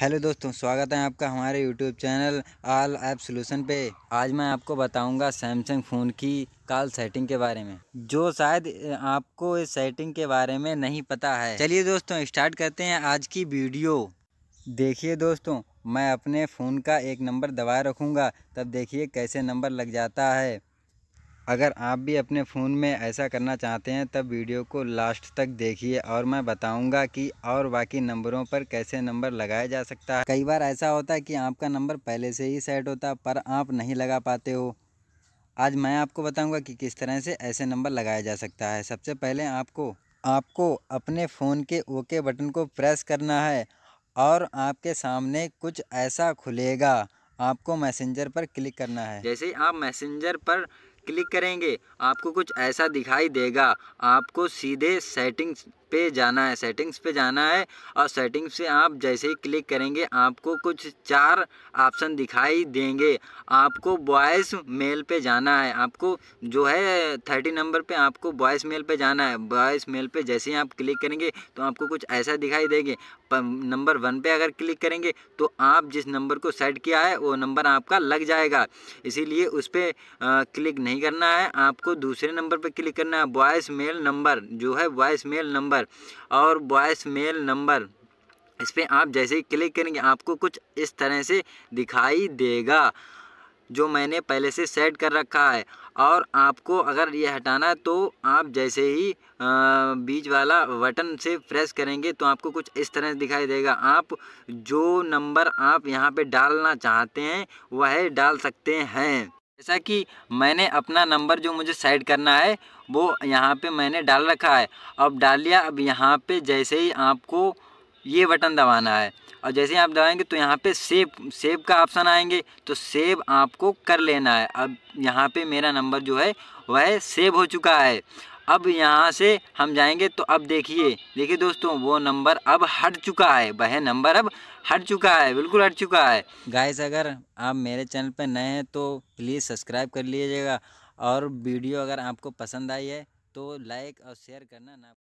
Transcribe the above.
hello दोस्तों स्वागत है आपका हमारे YouTube channel all app solution पे आज मैं आपको बताऊंगा सैमसंग फ़ोन की कॉल सेटिंग के बारे में जो शायद आपको इस सेटिंग के बारे में नहीं पता है चलिए दोस्तों स्टार्ट करते हैं आज की वीडियो देखिए दोस्तों मैं अपने फ़ोन का एक नंबर दबाए रखूँगा तब देखिए कैसे नंबर लग जाता है अगर आप भी अपने फ़ोन में ऐसा करना चाहते हैं तब वीडियो को लास्ट तक देखिए और मैं बताऊंगा कि और बाकी नंबरों पर कैसे नंबर लगाया जा सकता है कई बार ऐसा होता है कि आपका नंबर पहले से ही सेट होता पर आप नहीं लगा पाते हो आज मैं आपको बताऊंगा कि किस तरह से ऐसे नंबर लगाया जा सकता है सबसे पहले आपको आपको अपने फ़ोन के ओके बटन को प्रेस करना है और आपके सामने कुछ ऐसा खुलेगा आपको मैसेंजर पर क्लिक करना है जैसे ही आप मैसेंजर पर क्लिक करेंगे आपको कुछ ऐसा दिखाई देगा आपको सीधे सेटिंग्स पे जाना है सेटिंग्स पे जाना है और सेटिंग्स से आप जैसे ही क्लिक करेंगे आपको कुछ चार ऑप्शन दिखाई देंगे आपको बॉयस मेल पे जाना है आपको जो है थर्टी नंबर पे आपको बॉयस मेल पे जाना है बॉयस मेल पे जैसे ही आप क्लिक करेंगे तो आपको कुछ ऐसा दिखाई देंगे नंबर वन पे अगर क्लिक करेंगे तो आप जिस नंबर को सेट किया है वो नंबर आपका लग जाएगा इसीलिए उस पर क्लिक नहीं करना है आपको दूसरे नंबर पर क्लिक करना है वॉइस मेल नंबर जो है वॉइस मेल नंबर नंबर और वॉइस मेल नंबर इस पर आप जैसे ही क्लिक करेंगे आपको कुछ इस तरह से दिखाई देगा जो मैंने पहले से सेट कर रखा है और आपको अगर ये हटाना है तो आप जैसे ही बीच वाला बटन से प्रेस करेंगे तो आपको कुछ इस तरह से दिखाई देगा आप जो नंबर आप यहाँ पे डालना चाहते हैं वह डाल सकते हैं जैसा कि मैंने अपना नंबर जो मुझे सेट करना है वो यहाँ पे मैंने डाल रखा है अब डाल लिया अब यहाँ पे जैसे ही आपको ये बटन दबाना है और जैसे ही आप दबाएंगे तो यहाँ पे सेव सेव का ऑप्शन आएंगे तो सेव आपको कर लेना है अब यहाँ पे मेरा नंबर जो है वह सेव हो चुका है अब यहाँ से हम जाएंगे तो अब देखिए देखिए दोस्तों वो नंबर अब हट चुका है वह नंबर अब हट चुका है बिल्कुल हट चुका है गाइस अगर आप मेरे चैनल पर नए हैं तो प्लीज़ सब्सक्राइब कर लीजिएगा और वीडियो अगर आपको पसंद आई है तो लाइक और शेयर करना ना